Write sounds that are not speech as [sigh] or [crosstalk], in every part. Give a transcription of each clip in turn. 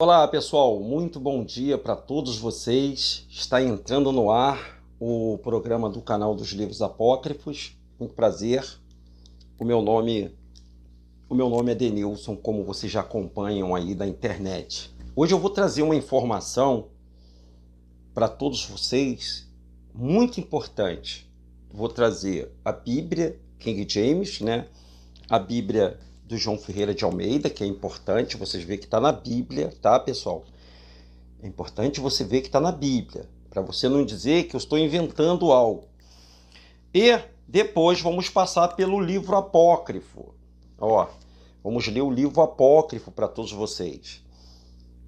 Olá pessoal, muito bom dia para todos vocês. Está entrando no ar o programa do canal dos livros apócrifos. Muito prazer. O meu nome, o meu nome é Denilson, como vocês já acompanham aí da internet. Hoje eu vou trazer uma informação para todos vocês muito importante. Vou trazer a Bíblia King James, né? A Bíblia do João Ferreira de Almeida, que é importante vocês verem que está na Bíblia, tá, pessoal? É importante você ver que está na Bíblia, para você não dizer que eu estou inventando algo. E depois vamos passar pelo livro apócrifo. Ó, vamos ler o livro apócrifo para todos vocês.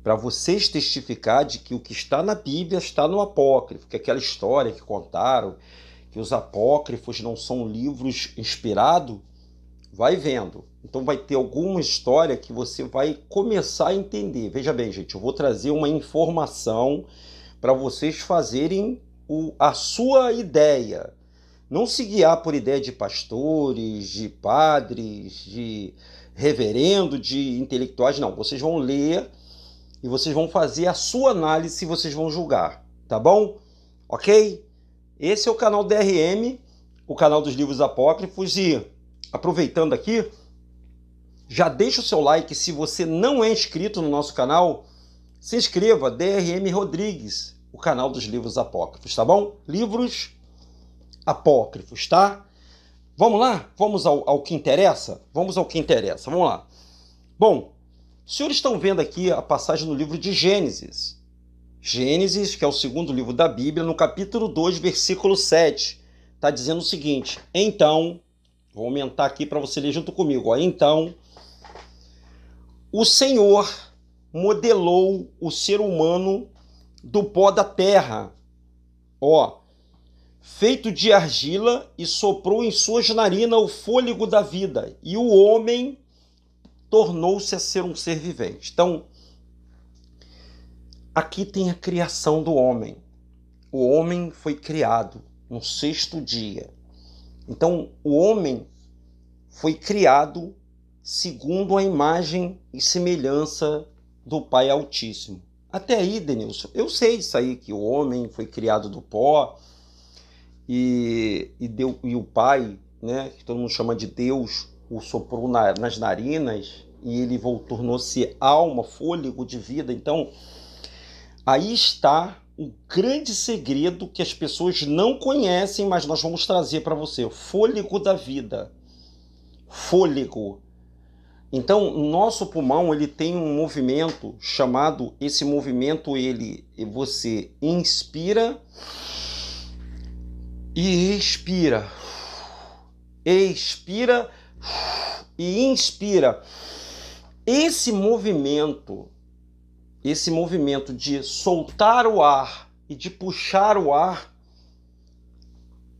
Para vocês testificar de que o que está na Bíblia está no apócrifo, que é aquela história que contaram, que os apócrifos não são livros inspirados, vai vendo. Então vai ter alguma história que você vai começar a entender. Veja bem, gente, eu vou trazer uma informação para vocês fazerem o, a sua ideia. Não se guiar por ideia de pastores, de padres, de reverendo, de intelectuais, não. Vocês vão ler e vocês vão fazer a sua análise e vocês vão julgar, tá bom? Ok? Esse é o canal DRM, o canal dos livros apócrifos, e aproveitando aqui, já deixa o seu like se você não é inscrito no nosso canal. Se inscreva, DRM Rodrigues, o canal dos livros apócrifos, tá bom? Livros apócrifos, tá? Vamos lá? Vamos ao, ao que interessa? Vamos ao que interessa, vamos lá. Bom, os senhores estão vendo aqui a passagem no livro de Gênesis. Gênesis, que é o segundo livro da Bíblia, no capítulo 2, versículo 7, está dizendo o seguinte: Então, vou aumentar aqui para você ler junto comigo, ó, então o Senhor modelou o ser humano do pó da terra, ó, feito de argila, e soprou em suas narinas o fôlego da vida, e o homem tornou-se a ser um ser vivente. Então, aqui tem a criação do homem. O homem foi criado no sexto dia. Então, o homem foi criado segundo a imagem e semelhança do Pai Altíssimo. Até aí, Denilson, eu sei isso aí, que o homem foi criado do pó e, e, deu, e o Pai, né, que todo mundo chama de Deus, o soprou na, nas narinas e ele tornou-se alma, fôlego de vida. Então, aí está o grande segredo que as pessoas não conhecem, mas nós vamos trazer para você: fôlego da vida. Fôlego então, nosso pulmão ele tem um movimento chamado esse movimento ele você inspira e expira. Expira e inspira. Esse movimento, esse movimento de soltar o ar e de puxar o ar,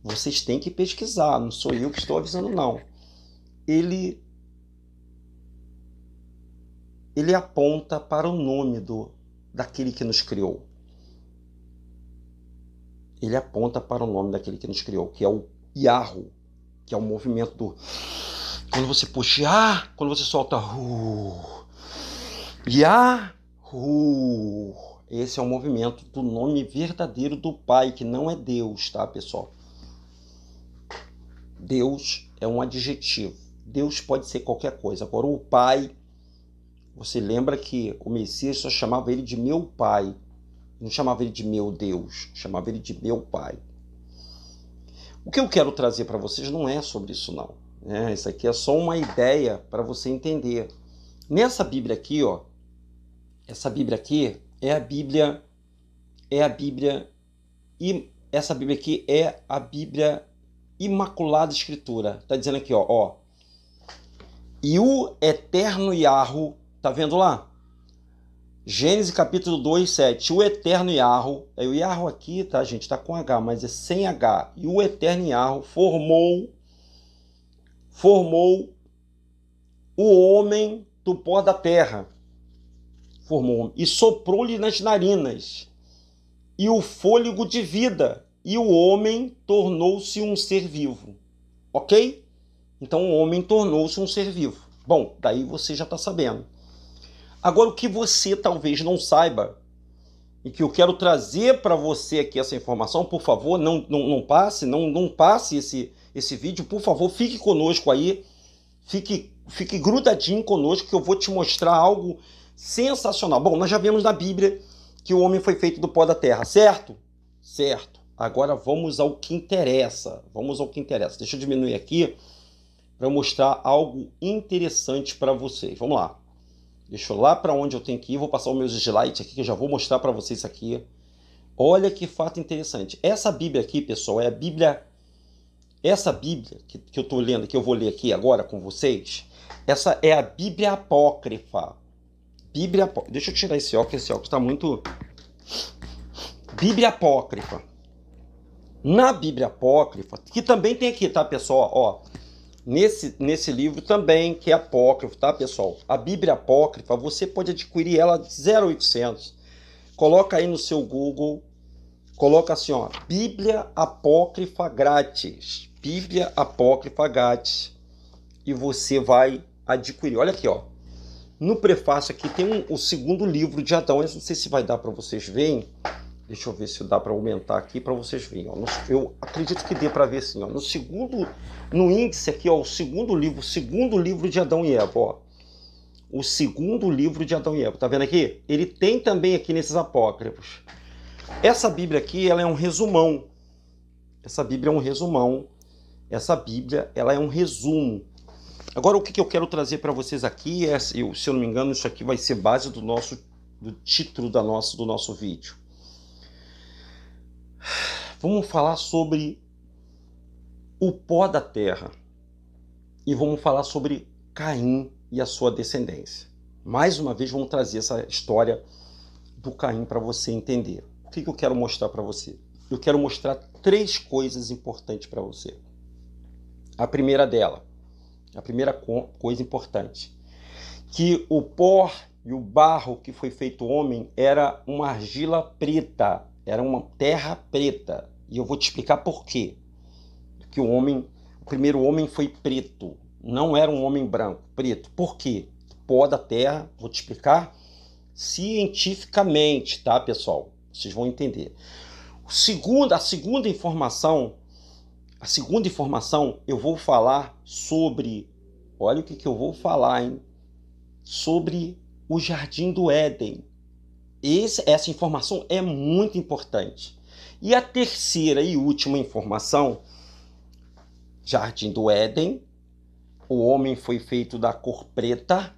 vocês têm que pesquisar, não sou eu que estou avisando não. Ele ele aponta para o nome do, daquele que nos criou. Ele aponta para o nome daquele que nos criou, que é o iarro, que é o movimento do. Quando você puxa ah, quando você solta uh, Yarro. Esse é o movimento do nome verdadeiro do Pai, que não é Deus, tá, pessoal? Deus é um adjetivo. Deus pode ser qualquer coisa. Agora, o Pai você lembra que o Messias só chamava ele de meu pai, não chamava ele de meu Deus, chamava ele de meu pai. O que eu quero trazer para vocês não é sobre isso, não. É, isso aqui é só uma ideia para você entender. Nessa Bíblia aqui, ó, essa Bíblia aqui é a Bíblia, é a Bíblia e essa Bíblia aqui é a Bíblia Imaculada Escritura. Está dizendo aqui, ó, ó, e o eterno Yarro Tá vendo lá? Gênesis capítulo 2, 7. O eterno iarro, é o iarro aqui, tá, gente? Tá com H, mas é sem H. E o eterno iarro formou formou o homem do pó da terra. Formou e soprou-lhe nas narinas e o fôlego de vida, e o homem tornou-se um ser vivo. OK? Então o homem tornou-se um ser vivo. Bom, daí você já está sabendo. Agora, o que você talvez não saiba, e que eu quero trazer para você aqui essa informação, por favor, não, não, não, passe, não, não passe esse, esse vídeo, por favor, fique conosco aí, fique, fique grudadinho conosco, que eu vou te mostrar algo sensacional. Bom, nós já vemos na Bíblia que o homem foi feito do pó da terra, certo? Certo. Agora vamos ao que interessa. Vamos ao que interessa. Deixa eu diminuir aqui para mostrar algo interessante para vocês. Vamos lá. Deixa eu lá para onde eu tenho que ir, vou passar os meus slides aqui que eu já vou mostrar para vocês aqui. Olha que fato interessante. Essa Bíblia aqui, pessoal, é a Bíblia essa Bíblia que, que eu estou lendo, que eu vou ler aqui agora com vocês, essa é a Bíblia Apócrifa. Bíblia Apócrifa. Deixa eu tirar esse óculos, esse óculos está muito. Bíblia Apócrifa. Na Bíblia Apócrifa, que também tem aqui, tá, pessoal? Ó, nesse, nesse livro também, que é apócrifo, tá, pessoal? A Bíblia apócrifa, você pode adquirir ela 0800. Coloca aí no seu Google, coloca assim, ó, Bíblia apócrifa grátis. Bíblia apócrifa grátis. E você vai adquirir. Olha aqui, ó. No prefácio aqui tem um, o segundo livro de Adão. Eu não sei se vai dar para vocês verem. Deixa eu ver se dá para aumentar aqui para vocês verem. Ó. Eu acredito que dê para ver sim. Ó. No segundo, no índice aqui, ó, o segundo livro, o segundo livro de Adão e Eva. Ó. O segundo livro de Adão e Eva. Tá vendo aqui? Ele tem também aqui nesses apócrifos. Essa Bíblia aqui, ela é um resumão. Essa Bíblia é um resumão. Essa Bíblia, ela é um resumo. Agora, o que, eu quero trazer para vocês aqui é, se eu não me engano, isso aqui vai ser base do nosso do título da nossa, do nosso vídeo. Vamos falar sobre o pó da terra e vamos falar sobre Caim e a sua descendência. Mais uma vez, vamos trazer essa história do Caim para você entender. O que, que eu quero mostrar para você? Eu quero mostrar três coisas importantes para você. A primeira dela, a primeira coisa importante, que o pó e o barro que foi feito homem era uma argila preta. Era uma terra preta. E eu vou te explicar por quê. Que o homem, o primeiro homem foi preto. Não era um homem branco, preto. Por quê? Pó da terra, vou te explicar cientificamente, tá, pessoal? Vocês vão entender. O segundo, a segunda informação, a segunda informação, eu vou falar sobre, olha o que, que eu vou falar, hein? Sobre o Jardim do Éden. Esse, essa informação é muito importante. E a terceira e última informação: Jardim do Éden, o homem foi feito da cor preta,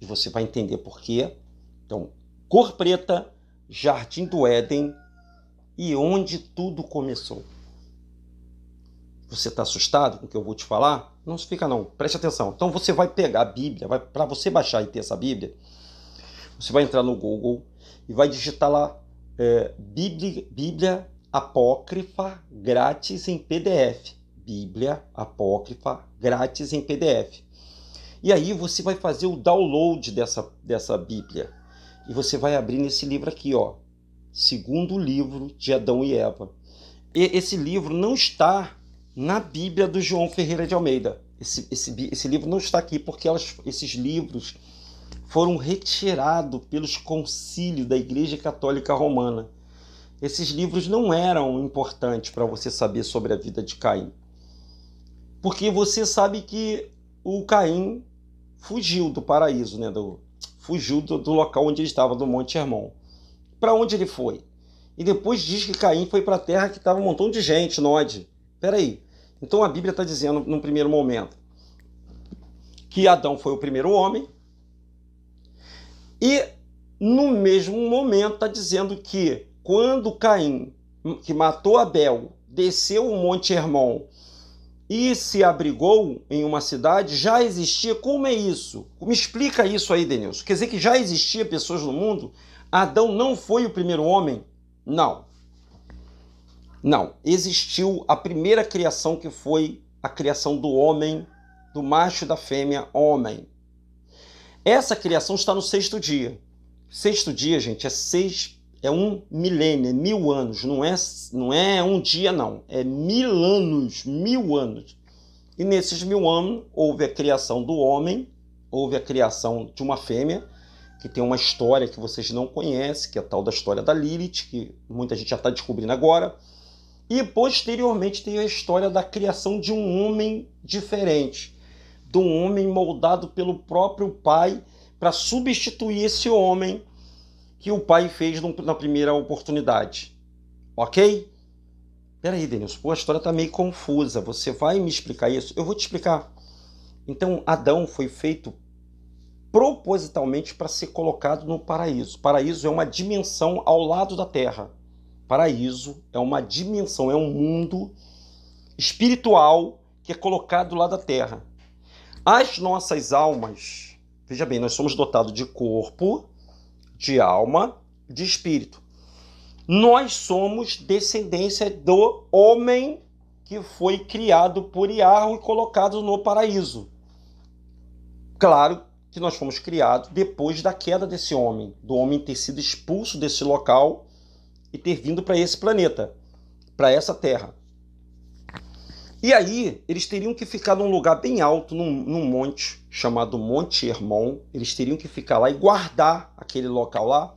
e você vai entender por quê. Então, cor preta, Jardim do Éden e onde tudo começou. Você está assustado com o que eu vou te falar? Não se fica não, preste atenção. Então você vai pegar a Bíblia, para você baixar e ter essa Bíblia, você vai entrar no Google, e vai digitar lá é, Bíblia, Bíblia Apócrifa grátis em PDF. Bíblia Apócrifa grátis em PDF. E aí você vai fazer o download dessa, dessa Bíblia. E você vai abrir nesse livro aqui, ó. Segundo livro de Adão e Eva. E esse livro não está na Bíblia do João Ferreira de Almeida. Esse, esse, esse livro não está aqui porque elas, esses livros foram retirados pelos concílios da Igreja Católica Romana. Esses livros não eram importantes para você saber sobre a vida de Caim. Porque você sabe que o Caim fugiu do paraíso, né? Do, fugiu do, do local onde ele estava, do Monte Hermon. Para onde ele foi? E depois diz que Caim foi para a terra que estava um montão de gente, Nod. Peraí. Então a Bíblia está dizendo, num primeiro momento, que Adão foi o primeiro homem, e no mesmo momento está dizendo que quando Caim, que matou Abel, desceu o Monte Hermon e se abrigou em uma cidade, já existia. Como é isso? Me explica isso aí, Denilson. Quer dizer que já existia pessoas no mundo? Adão não foi o primeiro homem? Não. Não. Existiu a primeira criação que foi a criação do homem, do macho e da fêmea, homem. Essa criação está no sexto dia. Sexto dia, gente, é seis, é um milênio, é mil anos. Não é, não é um dia, não. É mil anos, mil anos. E nesses mil anos houve a criação do homem, houve a criação de uma fêmea, que tem uma história que vocês não conhecem, que é a tal da história da Lilith, que muita gente já está descobrindo agora. E posteriormente tem a história da criação de um homem diferente do homem moldado pelo próprio Pai para substituir esse homem que o Pai fez na primeira oportunidade. Ok? Peraí, Denilson, pô, a história está meio confusa. Você vai me explicar isso? Eu vou te explicar. Então, Adão foi feito propositalmente para ser colocado no paraíso. Paraíso é uma dimensão ao lado da terra. Paraíso é uma dimensão, é um mundo espiritual que é colocado lá da terra. As nossas almas, veja bem, nós somos dotados de corpo, de alma, de espírito. Nós somos descendência do homem que foi criado por Iarro e colocado no paraíso. Claro que nós fomos criados depois da queda desse homem, do homem ter sido expulso desse local e ter vindo para esse planeta, para essa terra. E aí, eles teriam que ficar num lugar bem alto, num, num monte, chamado Monte Hermon. Eles teriam que ficar lá e guardar aquele local lá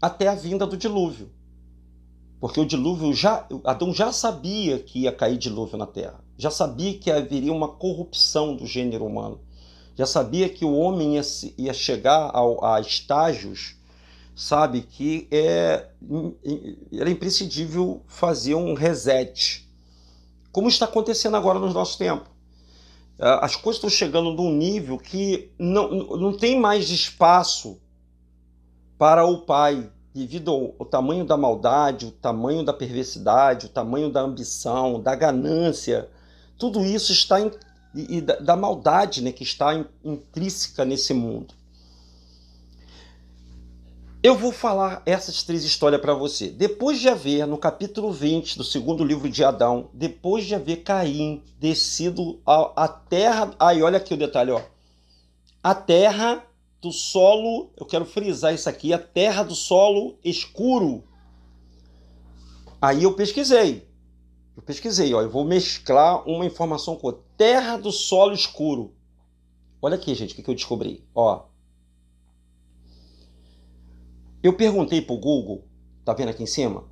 até a vinda do dilúvio. Porque o dilúvio já. Adão já sabia que ia cair dilúvio na terra. Já sabia que haveria uma corrupção do gênero humano. Já sabia que o homem ia, ia chegar ao, a estágios, sabe, que é, era é imprescindível fazer um reset como está acontecendo agora nos nossos tempos. Ah, as coisas estão chegando de um nível que não, não tem mais espaço para o pai, devido ao, ao tamanho da maldade, o tamanho da perversidade, o tamanho da ambição, da ganância. Tudo isso está em, e, e da, da, maldade né, que está intrínseca nesse mundo. Eu vou falar essas três histórias para você. Depois de haver, no capítulo 20 do segundo livro de Adão, depois de haver Caim descido à terra. Aí, olha aqui o detalhe, ó. A terra do solo, eu quero frisar isso aqui, a terra do solo escuro. Aí eu pesquisei. Eu pesquisei, ó. Eu vou mesclar uma informação com outra. Terra do solo escuro. Olha aqui, gente, o que eu descobri. Ó, eu perguntei para o Google, tá vendo aqui em cima,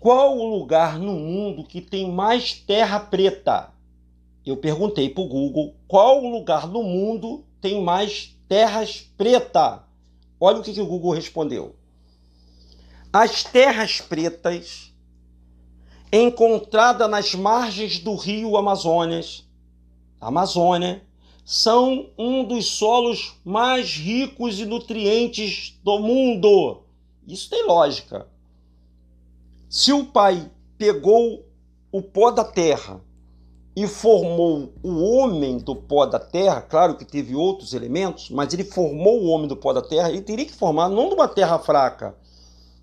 qual o lugar no mundo que tem mais terra preta? Eu perguntei para o Google qual o lugar no mundo tem mais terras pretas. Olha o que, que o Google respondeu. As terras pretas encontradas nas margens do rio Amazonas, Amazônia, são um dos solos mais ricos em nutrientes do mundo. Isso tem lógica. Se o pai pegou o pó da terra e formou o homem do pó da terra, claro que teve outros elementos, mas ele formou o homem do pó da terra, ele teria que formar não de uma terra fraca,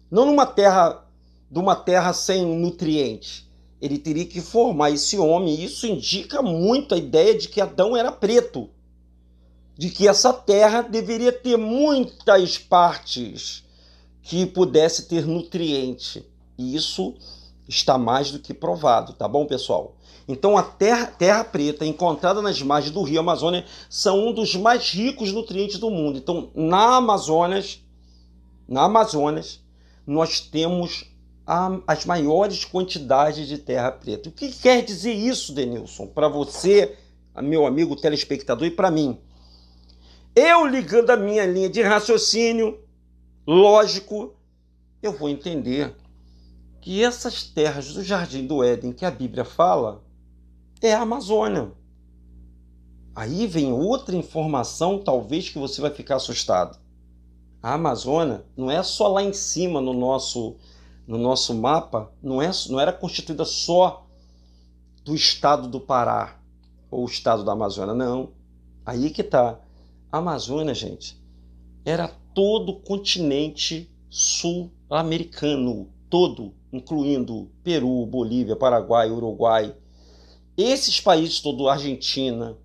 não numa terra de uma terra sem nutrientes. Ele teria que formar esse homem, isso indica muito a ideia de que Adão era preto, de que essa terra deveria ter muitas partes que pudesse ter nutriente. E isso está mais do que provado, tá bom, pessoal? Então a terra, terra preta encontrada nas margens do rio Amazônia são um dos mais ricos nutrientes do mundo. Então na Amazônia, na Amazônia nós temos a, as maiores quantidades de terra preta. O que quer dizer isso, Denilson, para você, meu amigo telespectador e para mim? Eu ligando a minha linha de raciocínio lógico, eu vou entender que essas terras do Jardim do Éden que a Bíblia fala é a Amazônia. Aí vem outra informação, talvez que você vai ficar assustado. A Amazônia não é só lá em cima no nosso no nosso mapa, não é não era constituída só do estado do Pará ou o estado da Amazônia, não. Aí que tá. A Amazônia, gente, era todo o continente sul-americano, todo, incluindo Peru, Bolívia, Paraguai, Uruguai, esses países todo Argentina,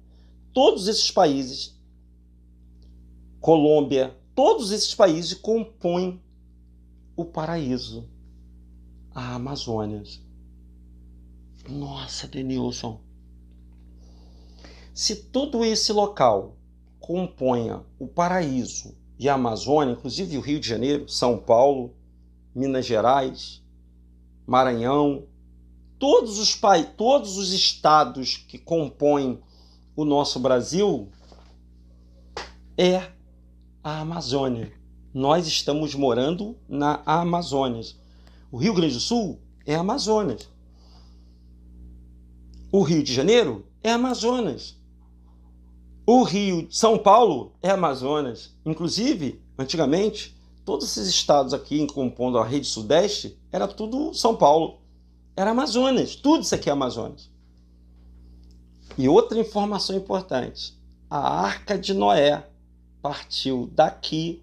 todos esses países, Colômbia, todos esses países compõem o paraíso, a Amazônia. Nossa, Denilson. Se todo esse local componha o paraíso e a Amazônia, inclusive o Rio de Janeiro, São Paulo, Minas Gerais, Maranhão, todos os países, todos os estados que compõem o nosso Brasil é a Amazônia. Nós estamos morando na Amazônia. O Rio Grande do Sul é Amazônia. O Rio de Janeiro é Amazonas. O Rio, São Paulo é Amazonas. Inclusive, antigamente, todos esses estados aqui compondo a rede sudeste era tudo São Paulo. Era Amazonas, tudo isso aqui é Amazonas. E outra informação importante: a Arca de Noé partiu daqui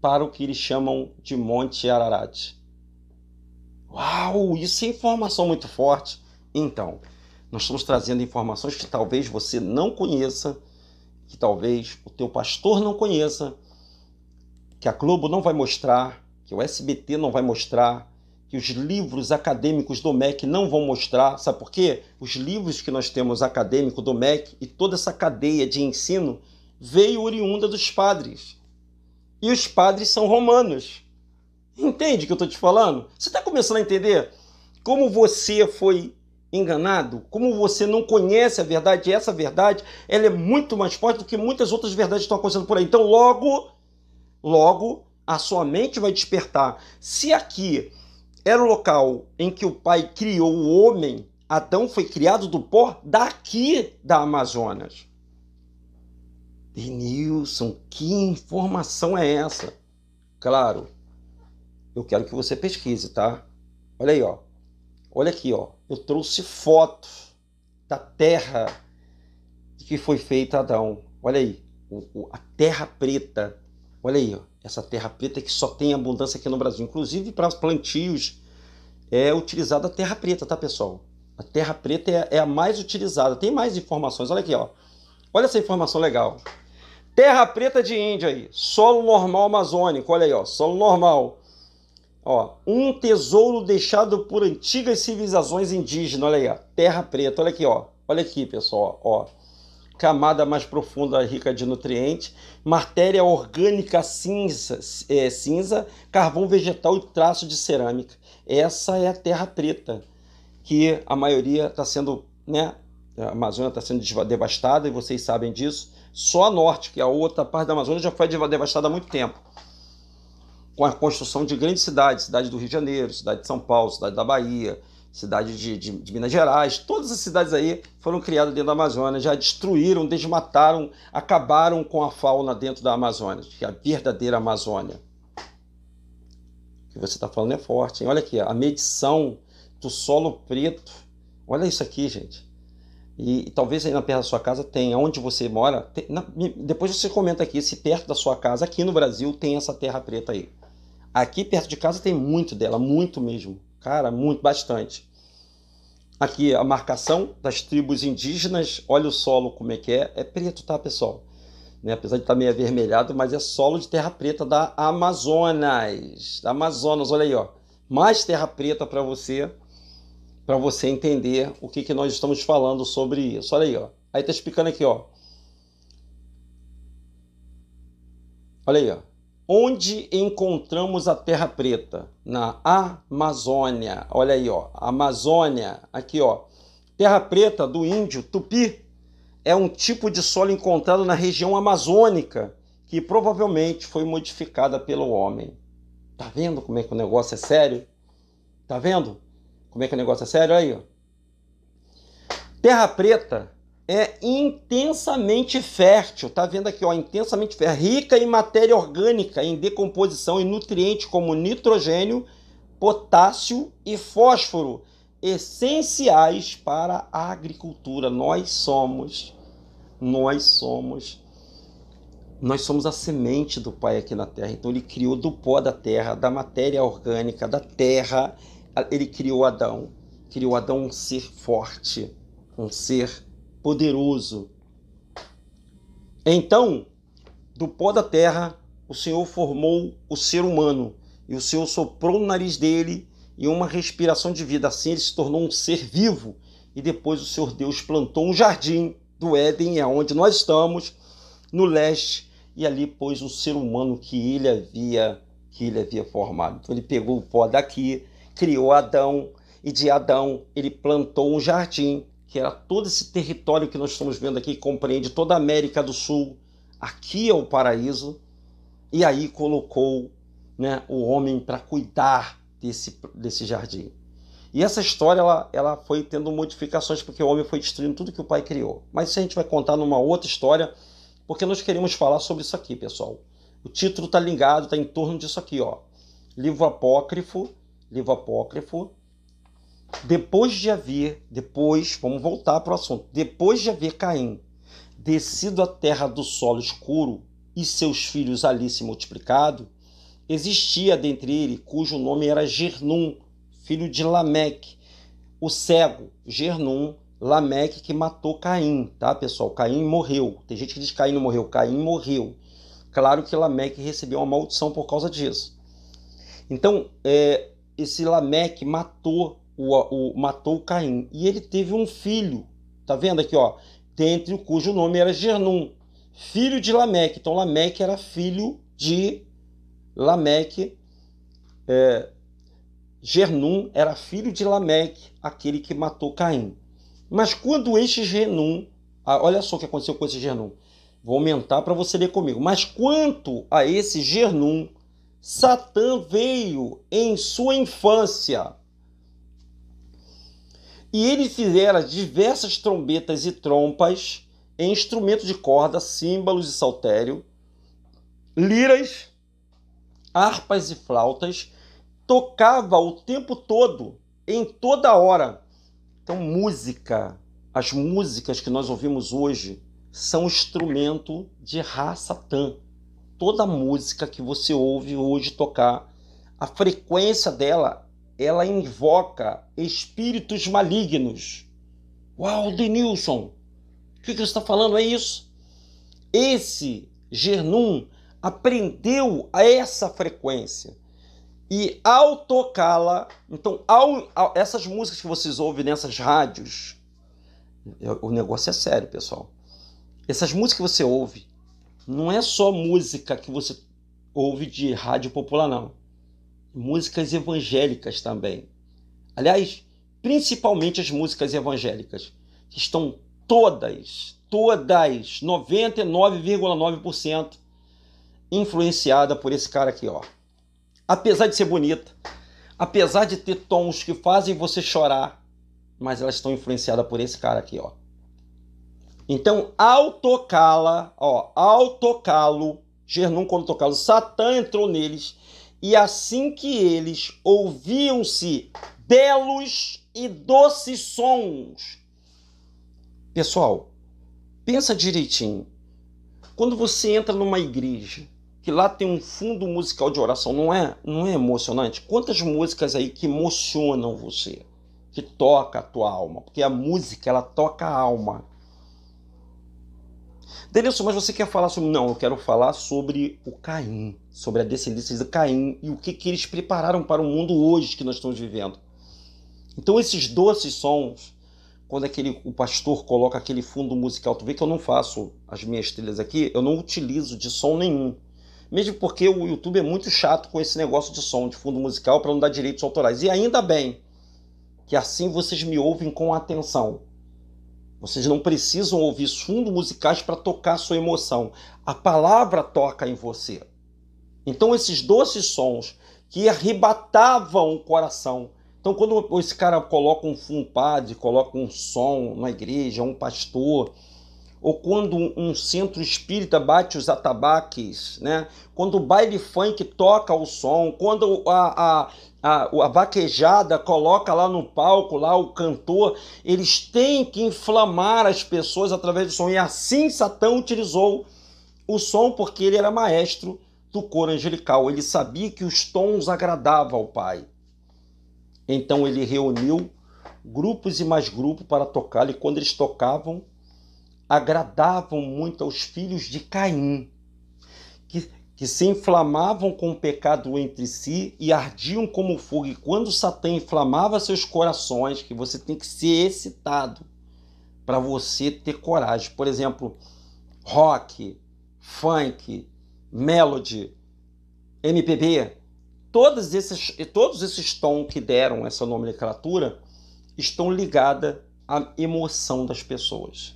para o que eles chamam de Monte Ararat. Uau, isso é informação muito forte. Então, nós estamos trazendo informações que talvez você não conheça que talvez o teu pastor não conheça, que a Globo não vai mostrar, que o SBT não vai mostrar, que os livros acadêmicos do MEC não vão mostrar. Sabe por quê? Os livros que nós temos acadêmico do MEC e toda essa cadeia de ensino veio oriunda dos padres. E os padres são romanos. Entende o que eu estou te falando? Você está começando a entender como você foi enganado, como você não conhece a verdade, e essa verdade ela é muito mais forte do que muitas outras verdades que estão acontecendo por aí. Então, logo, logo, a sua mente vai despertar. Se aqui era o local em que o Pai criou o homem, Adão foi criado do pó daqui da Amazonas. Denilson, que informação é essa? Claro, eu quero que você pesquise, tá? Olha aí, ó. Olha aqui, ó. Eu trouxe foto da terra que foi feita Adão. Olha aí, o, o, a terra preta. Olha aí, ó, essa terra preta que só tem abundância aqui no Brasil. Inclusive para os plantios é utilizada a terra preta, tá pessoal? A terra preta é, é a mais utilizada. Tem mais informações. Olha aqui, ó. Olha essa informação legal. Terra preta de Índia aí, solo normal amazônico, olha aí, ó, solo normal. Ó, um tesouro deixado por antigas civilizações indígenas, olha aí, ó, terra preta, olha aqui, ó, olha aqui, pessoal, ó, camada mais profunda rica de nutrientes, matéria orgânica cinza, é, cinza, carvão vegetal e traço de cerâmica. Essa é a terra preta, que a maioria está sendo, né, a Amazônia está sendo devastada e vocês sabem disso. Só a norte, que é a outra parte da Amazônia já foi devastada há muito tempo com a construção de grandes cidades, cidade do Rio de Janeiro, cidade de São Paulo, cidade da Bahia, cidade de, de, de, Minas Gerais, todas as cidades aí foram criadas dentro da Amazônia, já destruíram, desmataram, acabaram com a fauna dentro da Amazônia, que é a verdadeira Amazônia. O que você está falando é forte, hein? Olha aqui, a medição do solo preto. Olha isso aqui, gente. E, e talvez aí na perto da sua casa tenha, onde você mora. Tem, na, depois você comenta aqui se perto da sua casa, aqui no Brasil, tem essa terra preta aí. Aqui perto de casa tem muito dela, muito mesmo. Cara, muito, bastante. Aqui a marcação das tribos indígenas, olha o solo como é que é, é preto, tá, pessoal? Né? Apesar de estar tá meio avermelhado, mas é solo de terra preta da Amazonas. Da Amazonas, olha aí, ó. Mais terra preta para você, para você entender o que, que nós estamos falando sobre isso. Olha aí, ó. Aí tá explicando aqui, ó. Olha aí, ó. Onde encontramos a terra preta? Na Amazônia. Olha aí, ó. Amazônia, aqui, ó. Terra preta do índio Tupi é um tipo de solo encontrado na região amazônica que provavelmente foi modificada pelo homem. Tá vendo como é que o negócio é sério? Tá vendo? Como é que o negócio é sério aí, ó. Terra preta é intensamente fértil, tá vendo aqui, ó, intensamente fértil, rica em matéria orgânica em decomposição e nutrientes como nitrogênio, potássio e fósforo, essenciais para a agricultura. Nós somos, nós somos, nós somos a semente do Pai aqui na Terra. Então ele criou do pó da terra, da matéria orgânica, da terra, ele criou Adão. Criou Adão um ser forte, um ser poderoso. Então, do pó da terra, o Senhor formou o ser humano, e o Senhor soprou no nariz dele e uma respiração de vida. Assim ele se tornou um ser vivo. E depois o Senhor Deus plantou um jardim do Éden, é onde nós estamos, no leste, e ali pôs o ser humano que ele havia que ele havia formado. Então ele pegou o pó daqui, criou Adão, e de Adão ele plantou um jardim que era todo esse território que nós estamos vendo aqui, que compreende toda a América do Sul, aqui é o paraíso, e aí colocou né, o homem para cuidar desse, desse jardim. E essa história ela, ela foi tendo modificações, porque o homem foi destruindo tudo que o pai criou. Mas isso a gente vai contar numa outra história, porque nós queremos falar sobre isso aqui, pessoal. O título está ligado, está em torno disso aqui, ó. Livro apócrifo, livro apócrifo, depois de haver, depois, vamos voltar para o assunto. Depois de haver Caim descido à terra do solo escuro e seus filhos ali se multiplicado, existia dentre ele cujo nome era Gernum, filho de Lameque, o cego, Gernum, Lameque que matou Caim, tá, pessoal? Caim morreu. Tem gente que diz que Caim não morreu, Caim morreu. Claro que Lameque recebeu uma maldição por causa disso. Então, é, esse Lameque matou o, o, matou Caim. E ele teve um filho, tá vendo aqui, ó? Dentre cujo nome era Gernum, filho de Lameque. Então Lameque era filho de Lameque. É, Gernum era filho de Lameque, aquele que matou Caim. Mas quando este Gernum, ah, olha só o que aconteceu com esse Gernum. Vou aumentar para você ler comigo. Mas quanto a esse Gernum, Satã veio em sua infância e ele fizera diversas trombetas e trompas em instrumentos de corda, símbolos e saltério, liras, harpas e flautas, tocava o tempo todo, em toda hora. Então, música, as músicas que nós ouvimos hoje são instrumento de raça tan. Toda música que você ouve hoje tocar, a frequência dela ela invoca espíritos malignos. Uau, Denilson, o que, que você está falando? É isso? Esse Gernum aprendeu a essa frequência. E ao tocá-la, então, ao, ao, essas músicas que vocês ouvem nessas rádios, é, o negócio é sério, pessoal. Essas músicas que você ouve, não é só música que você ouve de rádio popular, não músicas evangélicas também. Aliás, principalmente as músicas evangélicas, que estão todas, todas, 99,9% influenciada por esse cara aqui, ó. Apesar de ser bonita, apesar de ter tons que fazem você chorar, mas elas estão influenciadas por esse cara aqui, ó. Então, ao tocá-la, ó, ao tocá-lo, quando tocá-lo, Satã entrou neles e assim que eles ouviam-se belos e doces sons. Pessoal, pensa direitinho. Quando você entra numa igreja, que lá tem um fundo musical de oração, não é, não é emocionante? Quantas músicas aí que emocionam você, que toca a tua alma, porque a música ela toca a alma. Denilson, mas você quer falar sobre. Não, eu quero falar sobre o Caim, sobre a descendência de Caim e o que, que eles prepararam para o mundo hoje que nós estamos vivendo. Então, esses doces sons, quando aquele, é o pastor coloca aquele fundo musical, tu vê que eu não faço as minhas trilhas aqui, eu não utilizo de som nenhum. Mesmo porque o YouTube é muito chato com esse negócio de som, de fundo musical, para não dar direitos autorais. E ainda bem que assim vocês me ouvem com atenção. Vocês não precisam ouvir fundos musicais para tocar sua emoção. A palavra toca em você. Então, esses doces sons que arrebatavam o coração. Então, quando esse cara coloca um, um padre, coloca um som na igreja, um pastor, ou quando um centro espírita bate os atabaques, né? quando o baile funk toca o som, quando a, a, a, a vaquejada coloca lá no palco, lá o cantor, eles têm que inflamar as pessoas através do som. E assim Satã utilizou o som, porque ele era maestro do coro angelical. Ele sabia que os tons agradavam ao Pai. Então ele reuniu grupos e mais grupos para tocar, e quando eles tocavam, agradavam muito aos filhos de Caim, que, que se inflamavam com o pecado entre si e ardiam como fogo. E quando Satã inflamava seus corações, que você tem que ser excitado para você ter coragem. Por exemplo, rock, funk, melody, MPB, todos esses, todos esses tons que deram essa nomenclatura estão ligados à emoção das pessoas.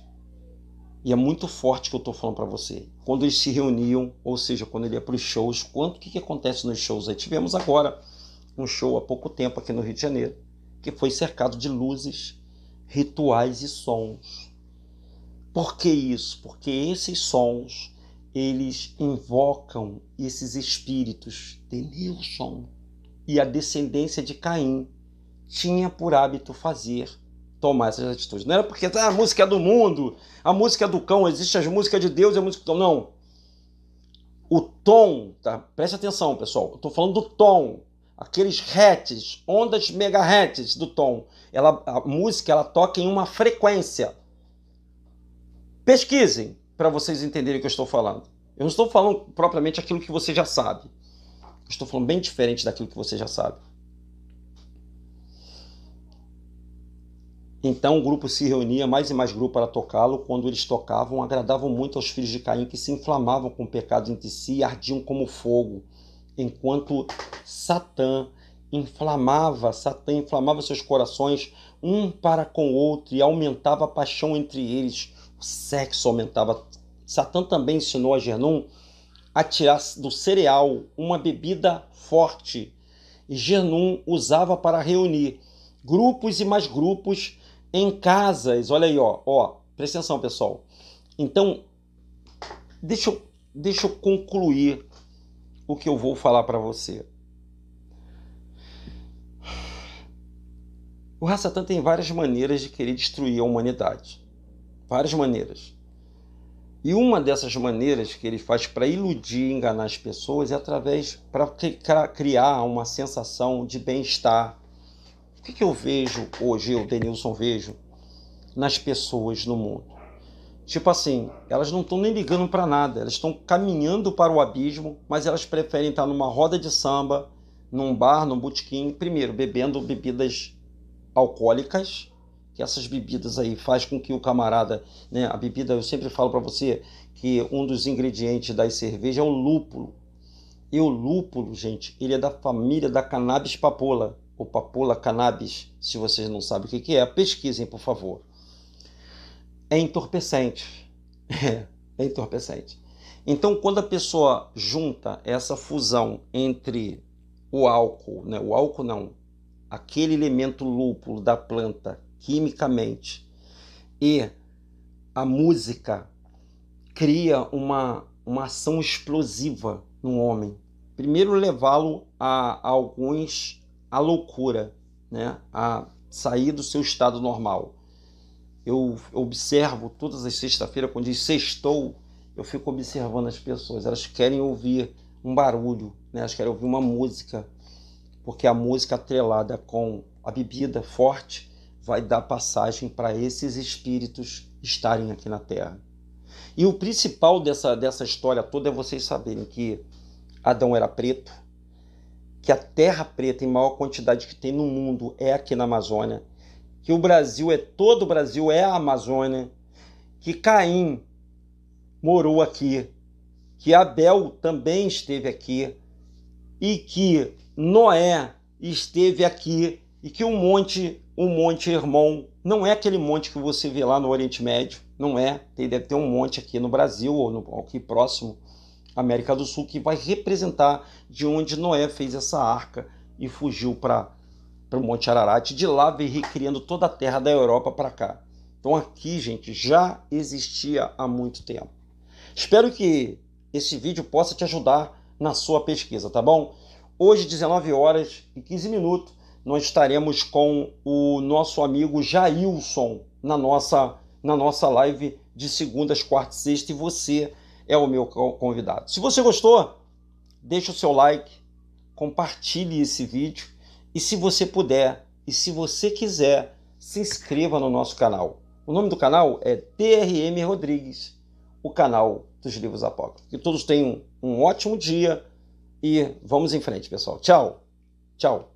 E é muito forte que eu estou falando para você. Quando eles se reuniam, ou seja, quando ele ia para os shows, quanto que, que acontece nos shows? Aí tivemos agora um show há pouco tempo aqui no Rio de Janeiro, que foi cercado de luzes, rituais e sons. Por que isso? Porque esses sons, eles invocam esses espíritos de Nilson e a descendência de Caim tinha por hábito fazer tomar essas atitudes. Não era porque ah, a música é do mundo, a música é do cão, existe as músicas de Deus e a música do cão. Não. O tom, tá? preste atenção, pessoal. Estou falando do tom. Aqueles hertz, ondas megahertz do tom. Ela, a música ela toca em uma frequência. Pesquisem para vocês entenderem o que eu estou falando. Eu não estou falando propriamente aquilo que você já sabe. Eu estou falando bem diferente daquilo que você já sabe. Então o grupo se reunia mais e mais grupo para tocá-lo. Quando eles tocavam, agradavam muito aos filhos de Caim, que se inflamavam com o pecado entre si e ardiam como fogo. Enquanto Satã inflamava, Satã inflamava seus corações um para com o outro e aumentava a paixão entre eles. O sexo aumentava. Satã também ensinou a Genum a tirar do cereal uma bebida forte. E Gernon usava para reunir grupos e mais grupos em casas, olha aí, ó, ó, presta atenção, pessoal. Então, deixa eu, deixa eu concluir o que eu vou falar para você. O Rassatan tem várias maneiras de querer destruir a humanidade. Várias maneiras. E uma dessas maneiras que ele faz para iludir e enganar as pessoas é através para criar uma sensação de bem-estar, o que, que eu vejo hoje, eu, Denilson, vejo nas pessoas no mundo? Tipo assim, elas não estão nem ligando para nada, elas estão caminhando para o abismo, mas elas preferem estar tá numa roda de samba, num bar, num botequim, primeiro bebendo bebidas alcoólicas, que essas bebidas aí faz com que o camarada, né, a bebida, eu sempre falo para você que um dos ingredientes da cerveja é o lúpulo. E o lúpulo, gente, ele é da família da cannabis papola ou papoula cannabis, se vocês não sabem o que é, pesquisem, por favor. É entorpecente. É, [laughs] é entorpecente. Então, quando a pessoa junta essa fusão entre o álcool, né? o álcool não, aquele elemento lúpulo da planta quimicamente e a música cria uma, uma ação explosiva no homem. Primeiro, levá-lo a, a alguns a loucura, né? a sair do seu estado normal. Eu observo todas as sexta-feiras, quando diz sextou, eu fico observando as pessoas. Elas querem ouvir um barulho, né? elas querem ouvir uma música, porque a música atrelada com a bebida forte vai dar passagem para esses espíritos estarem aqui na Terra. E o principal dessa, dessa história toda é vocês saberem que Adão era preto, que a terra preta em maior quantidade que tem no mundo é aqui na Amazônia, que o Brasil é todo o Brasil é a Amazônia, que Caim morou aqui, que Abel também esteve aqui e que Noé esteve aqui e que o monte o monte Hermon não é aquele monte que você vê lá no Oriente Médio, não é, tem deve ter um monte aqui no Brasil ou no, aqui próximo América do Sul que vai representar de onde Noé fez essa arca e fugiu para o Monte Ararat. De lá veio recriando toda a terra da Europa para cá. Então aqui, gente, já existia há muito tempo. Espero que esse vídeo possa te ajudar na sua pesquisa, tá bom? Hoje, 19 horas e 15 minutos, nós estaremos com o nosso amigo Jailson na nossa, na nossa live de segundas, quartas e sexta, e você é o meu convidado. Se você gostou, deixe o seu like, compartilhe esse vídeo e se você puder e se você quiser, se inscreva no nosso canal. O nome do canal é DRM Rodrigues, o canal dos livros apócrifos. Que todos tenham um ótimo dia e vamos em frente, pessoal. Tchau. Tchau.